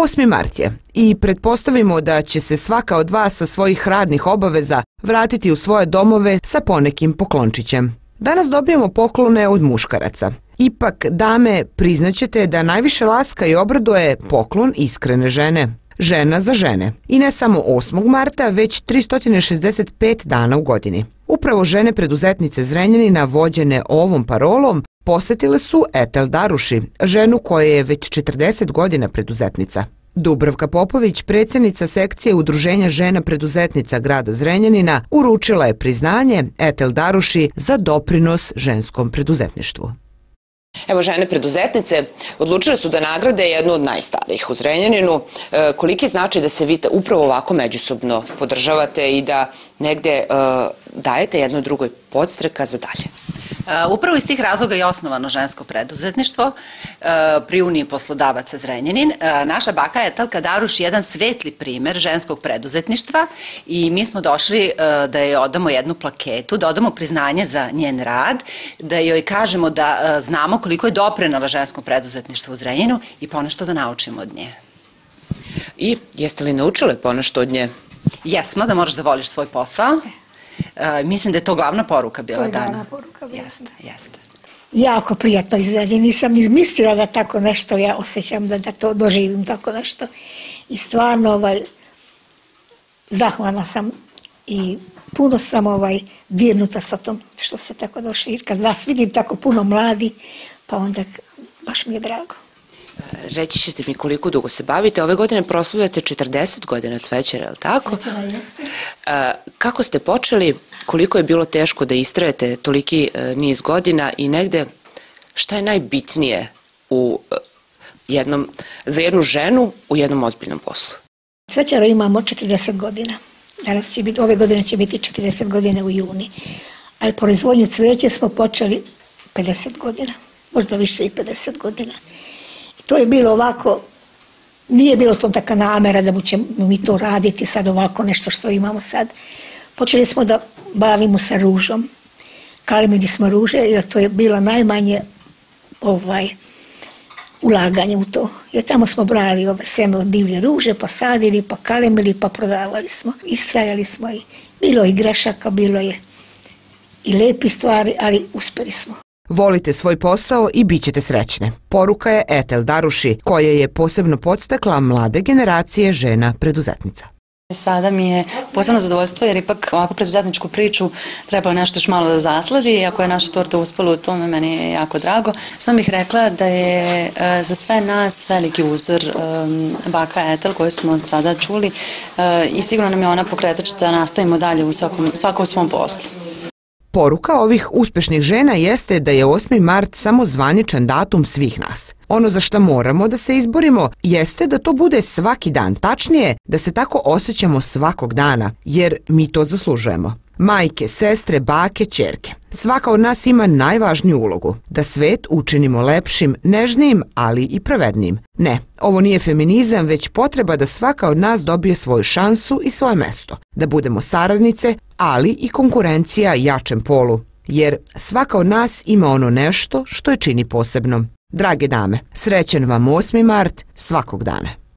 8. mart je i pretpostavimo da će se svaka od vas sa svojih radnih obaveza vratiti u svoje domove sa ponekim poklončićem. Danas dobijemo poklone od muškaraca. Ipak, dame, priznaćete da najviše laska i obraduje poklon iskrene žene. Žena za žene. I ne samo 8. marta, već 365 dana u godini. Upravo žene preduzetnice Zrenjanina vođene ovom parolom Posetile su Etel Daruši, ženu koja je već 40 godina preduzetnica. Dubravka Popović, predsednica sekcije Udruženja žena preduzetnica grada Zrenjanina, uručila je priznanje Etel Daruši za doprinos ženskom preduzetništvu. Evo žene preduzetnice odlučile su da nagrade jednu od najstarijih u Zrenjaninu. E, koliki značaj da se vi upravo ovako međusobno podržavate i da negde e, dajete jedno drugoj podstreka za dalje? Uh, upravo iz tih razloga je osnovano žensko preduzetništvo uh, pri Uniji poslodavaca Zrenjanin. Uh, naša baka je Talka Daruš jedan svetli primer ženskog preduzetništva i mi smo došli da joj odamo jednu plaketu, da odamo priznanje za njen rad, da joj kažemo da znamo koliko je doprinala ženskom preduzetništvu u Zrenjaninu i ponešto da naučimo od nje. I jeste li naučile ponešto od nje? Jesmo, da moraš da voliš svoj posao. Ne. Eh, mislim da je to glavna poruka bila dana. To je glavna dana. poruka bila. Jeste, jeste. Jako prijatno iznenađenje, nisam izmislila da tako nešto ja osjećam, da, da to doživim tako nešto. I stvarno, ovaj, zahvalna sam i puno sam ovaj, dirnuta sa tom što se tako došli. Kad vas vidim tako puno mladi, pa onda baš mi je drago reći ćete mi koliko dugo se bavite. Ove godine proslavljate 40 godina cvećera, je li tako? Cvećera jeste. kako ste počeli, koliko je bilo teško da istrajete toliki e, niz godina i negde šta je najbitnije u e, jednom, za jednu ženu u jednom ozbiljnom poslu? Cvećara imamo 40 godina. Danas će biti, ove godine će biti 40 godina u juni. Ali proizvodnju cveće smo počeli 50 godina, možda više i 50 godina. To je bilo ovako, nije bilo to taka namera da ćemo mi to raditi sad ovako nešto što imamo sad. Počeli smo da bavimo sa ružom. Kalimili smo ruže jer to je bilo najmanje ovaj, ulaganje u to. Jer tamo smo brali ove seme od divlje ruže, pa sadili, pa kalemili, pa prodavali smo. Istrajali smo i bilo je grešaka, bilo je i lepi stvari, ali uspeli smo. Volite svoj posao i bit ćete srećne. Poruka je Etel Daruši, koja je posebno podstakla mlade generacije žena preduzetnica. Sada mi je posebno zadovoljstvo jer ipak ovakvu preduzetničku priču trebalo nešto još malo da zasladi i ako je naša torta uspela u tome meni je jako drago. Samo bih rekla da je e, za sve nas veliki uzor e, baka Etel koju smo sada čuli e, i sigurno nam je ona pokretač da nastavimo dalje u svakom, svako u svom poslu. Poruka ovih uspešnih žena jeste da je 8. mart samo zvaničan datum svih nas. Ono za šta moramo da se izborimo jeste da to bude svaki dan, tačnije da se tako osjećamo svakog dana, jer mi to zaslužujemo. Majke, sestre, bake, čerke. Svaka od nas ima najvažniju ulogu, da svet učinimo lepšim, nežnijim, ali i pravednijim. Ne, ovo nije feminizam, već potreba da svaka od nas dobije svoju šansu i svoje mesto, da budemo saradnice, ali i konkurencija jačem polu jer svaka od nas ima ono nešto što je čini posebnom. Drage dame, srećen vam 8. mart svakog dana.